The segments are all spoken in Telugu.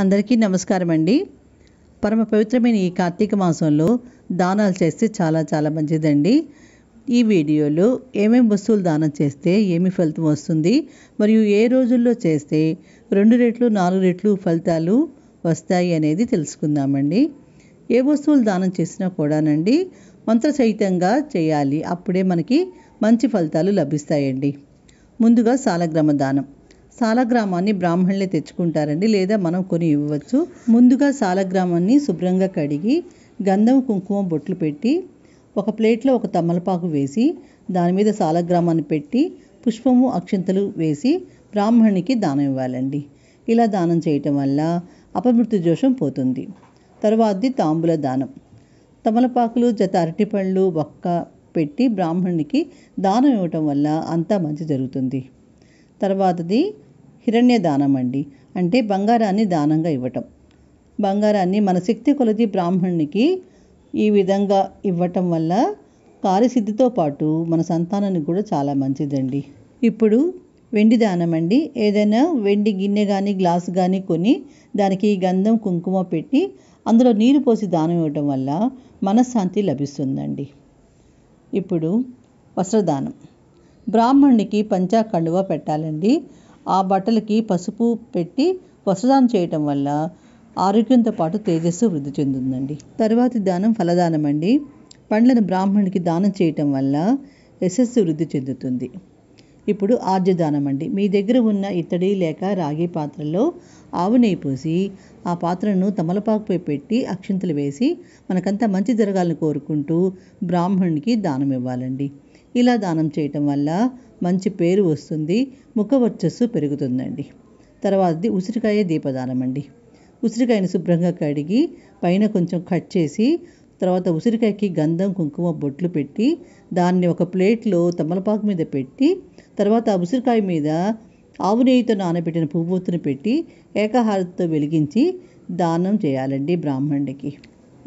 అందరికీ నమస్కారం అండి పరమ పవిత్రమైన ఈ కార్తీక మాసంలో దానాలు చేస్తే చాలా చాలా మంచిదండి ఈ వీడియోలో ఏమేమి వస్తువులు దానం చేస్తే ఏమి ఫలితం వస్తుంది మరియు ఏ రోజుల్లో చేస్తే రెండు రెట్లు నాలుగు రెట్లు ఫలితాలు వస్తాయి అనేది తెలుసుకుందామండి ఏ వస్తువులు దానం చేసినా కూడానండి మంత్రసహితంగా చేయాలి అప్పుడే మనకి మంచి ఫలితాలు లభిస్తాయండి ముందుగా సాలగ్రామ దానం సాలగ్రామాన్ని బ్రాహ్మణులే తెచ్చుకుంటారండి లేదా మనం కొని ఇవ్వచ్చు ముందుగా సాలగ్రామాన్ని శుభ్రంగా కడిగి గంధం కుంకుమ బొట్లు పెట్టి ఒక ప్లేట్లో ఒక తమలపాకు వేసి దాని మీద సాలగ్రామాన్ని పెట్టి పుష్పము అక్షింతలు వేసి బ్రాహ్మణునికి దానం ఇవ్వాలండి ఇలా దానం చేయటం వల్ల అపమృత్యు జోషం పోతుంది తర్వాతది తాంబూల దానం తమలపాకులు జత అరటిపళ్ళు ఒక్క పెట్టి బ్రాహ్మణునికి దానం ఇవ్వటం వల్ల అంతా మంచి జరుగుతుంది తర్వాతది హిరణ్య దానం అండి అంటే బంగారాన్ని దానంగా ఇవ్వటం బంగారాన్ని మన శక్తి కొలది బ్రాహ్మణునికి ఈ విధంగా ఇవ్వటం వల్ల కార్యసిద్ధితో పాటు మన సంతానానికి కూడా చాలా మంచిదండి ఇప్పుడు వెండి దానం అండి ఏదైనా వెండి గిన్నె కానీ గ్లాస్ కానీ కొని దానికి గంధం కుంకుమ పెట్టి అందులో నీరు పోసి దానం ఇవ్వటం వల్ల మనశ్శాంతి లభిస్తుందండి ఇప్పుడు వస్త్రదానం బ్రాహ్మణునికి పంచాకండువ కండువ పెట్టాలండి ఆ బట్టలకి పసుపు పెట్టి వస్త్రదానం చేయటం వల్ల ఆరోగ్యంతో పాటు తేజస్సు వృద్ధి చెందుతుందండి తర్వాతి దానం ఫలదానం అండి పండ్లను బ్రాహ్మణుడికి దానం చేయటం వల్ల యశస్సు వృద్ధి చెందుతుంది ఇప్పుడు ఆర్జదానం అండి మీ దగ్గర ఉన్న ఇత్తడి లేక రాగి పాత్రలో ఆవు నెయ్యి పోసి ఆ పాత్రను తమలపాకుపై పెట్టి అక్షింతలు వేసి మనకంతా మంచి జరగాలని కోరుకుంటూ బ్రాహ్మణునికి దానం ఇవ్వాలండి ఇలా దానం చేయటం వల్ల మంచి పేరు వస్తుంది ముఖవర్చస్సు పెరుగుతుందండి తర్వాతది ఉసిరికాయ దీపదానం అండి ఉసిరికాయను శుభ్రంగా కడిగి పైన కొంచెం కట్ చేసి తర్వాత ఉసిరికాయకి గంధం కుంకుమ బొట్లు పెట్టి దాన్ని ఒక ప్లేట్లో తమలపాకు మీద పెట్టి తర్వాత ఆ ఉసిరికాయ మీద ఆవు నెయ్యితో నానబెట్టిన పువ్వొత్తును పెట్టి ఏకాహారతో వెలిగించి దానం చేయాలండి బ్రాహ్మణుడికి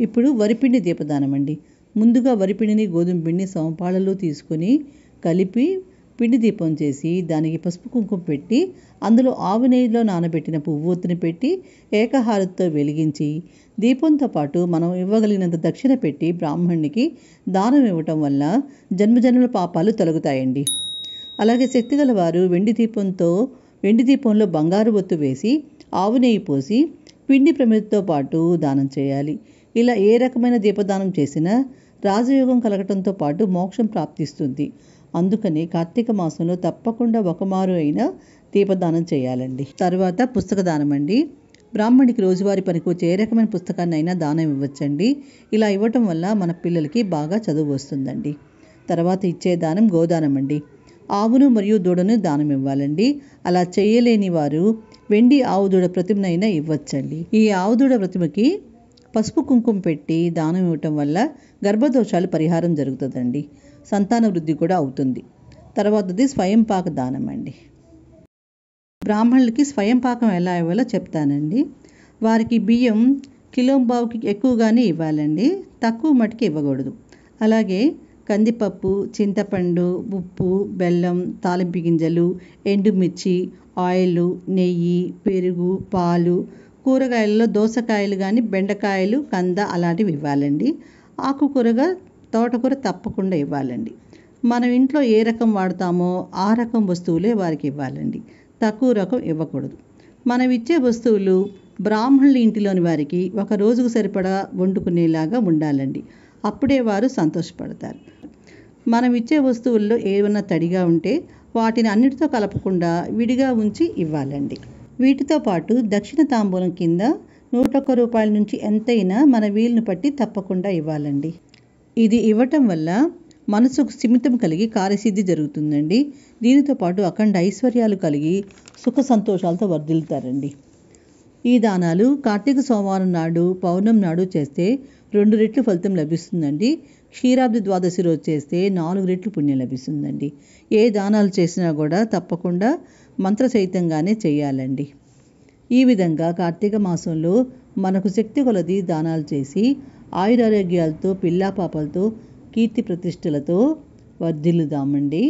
ఇప్పుడు వరిపిండి దీపదానం అండి ముందుగా వరిపిండిని గోధుమ పిండిని సమపాళలో తీసుకొని కలిపి పిండి దీపం చేసి దానికి పసుపు కుంకుమ పెట్టి అందులో ఆవు నెయ్యిలో నానబెట్టిన పువ్వొత్తుని పెట్టి ఏకహారతితో వెలిగించి దీపంతో పాటు మనం ఇవ్వగలిగినంత దక్షిణ పెట్టి బ్రాహ్మణునికి దానం ఇవ్వటం వల్ల జన్మజన్మల పాపాలు తొలగుతాయండి అలాగే శక్తిగల వారు వెండి దీపంతో వెండి దీపంలో బంగారు ఒత్తు వేసి ఆవు నెయ్యి పోసి పిండి ప్రమిదతో పాటు దానం చేయాలి ఇలా ఏ రకమైన దీపదానం చేసినా రాజయోగం కలగటంతో పాటు మోక్షం ప్రాప్తిస్తుంది అందుకని కార్తీక మాసంలో తప్పకుండా ఒకమారు అయినా దీపదానం చేయాలండి తర్వాత పుస్తక దానం అండి బ్రాహ్మణికి రోజువారి పనికి వచ్చే ఏ రకమైన పుస్తకాన్ని అయినా దానం ఇవ్వచ్చండి ఇలా ఇవ్వటం వల్ల మన పిల్లలకి బాగా చదువు వస్తుందండి తర్వాత ఇచ్చే దానం గోదానం అండి ఆవును మరియు దూడను దానం ఇవ్వాలండి అలా చేయలేని వారు వెండి ఆవు దూడ ప్రతిమనైనా ఇవ్వచ్చండి ఈ ఆవు దూడ ప్రతిమకి పసుపు కుంకుమ పెట్టి దానం ఇవ్వటం వల్ల గర్భదోషాలు పరిహారం జరుగుతుందండి సంతాన వృద్ధి కూడా అవుతుంది తర్వాతది స్వయంపాక దానం అండి బ్రాహ్మణులకి స్వయంపాకం ఎలా ఇవ్వాలో చెప్తానండి వారికి బియ్యం కిలోంబావుకి ఎక్కువగానే ఇవ్వాలండి తక్కువ మటుకి ఇవ్వకూడదు అలాగే కందిపప్పు చింతపండు ఉప్పు బెల్లం తాలింపు గింజలు ఎండుమిర్చి ఆయిల్ నెయ్యి పెరుగు పాలు కూరగాయలలో దోసకాయలు కానీ బెండకాయలు కంద అలాంటివి ఇవ్వాలండి ఆకుకూరగా తోటకూర తప్పకుండా ఇవ్వాలండి మనం ఇంట్లో ఏ రకం వాడతామో ఆ రకం వస్తువులే వారికి ఇవ్వాలండి తక్కువ రకం ఇవ్వకూడదు మనం ఇచ్చే వస్తువులు బ్రాహ్మణుల ఇంటిలోని వారికి ఒక రోజుకు సరిపడా వండుకునేలాగా ఉండాలండి అప్పుడే వారు సంతోషపడతారు మనం ఇచ్చే వస్తువుల్లో ఏమన్నా తడిగా ఉంటే వాటిని అన్నిటితో కలపకుండా విడిగా ఉంచి ఇవ్వాలండి వీటితో పాటు దక్షిణ తాంబూలం కింద నూట ఒక్క రూపాయల నుంచి ఎంతైనా మన వీలును పట్టి తప్పకుండా ఇవ్వాలండి ఇది ఇవ్వటం వల్ల మనసుకు సిమితం కలిగి కార్యసిద్ధి జరుగుతుందండి దీనితో పాటు అఖండ ఐశ్వర్యాలు కలిగి సుఖ సంతోషాలతో వర్ధిల్తారండి ఈ దానాలు కార్తీక సోమవారం నాడు పౌర్ణం నాడు చేస్తే రెండు రెట్లు ఫలితం లభిస్తుందండి క్షీరాబ్ది ద్వాదశి రోజు చేస్తే నాలుగు రెట్లు పుణ్యం లభిస్తుందండి ఏ దానాలు చేసినా కూడా తప్పకుండా మంత్రసహితంగానే చేయాలండి ఈ విధంగా కార్తీక మాసంలో మనకు శక్తి కొలది దానాలు చేసి ఆయురారోగ్యాలతో పిల్లా పాపలతో కీర్తి ప్రతిష్టలతో వర్ధిల్లుదామండి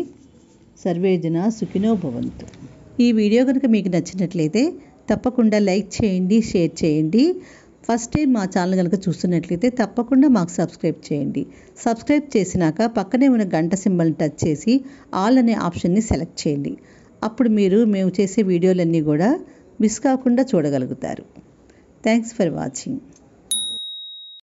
సర్వేజన సుఖినో భవంతు ఈ వీడియో కనుక మీకు నచ్చినట్లయితే తప్పకుండా లైక్ చేయండి షేర్ చేయండి ఫస్ట్ టైం మా ఛానల్ కనుక చూస్తున్నట్లయితే తప్పకుండా మాకు సబ్స్క్రైబ్ చేయండి సబ్స్క్రైబ్ చేసినాక పక్కనే ఉన్న గంట సింబల్ని టచ్ చేసి ఆల్ అనే ఆప్షన్ని సెలెక్ట్ చేయండి అప్పుడు మీరు మేము చేసే వీడియోలన్నీ కూడా మిస్ కాకుండా చూడగలుగుతారు థ్యాంక్స్ ఫర్ వాచింగ్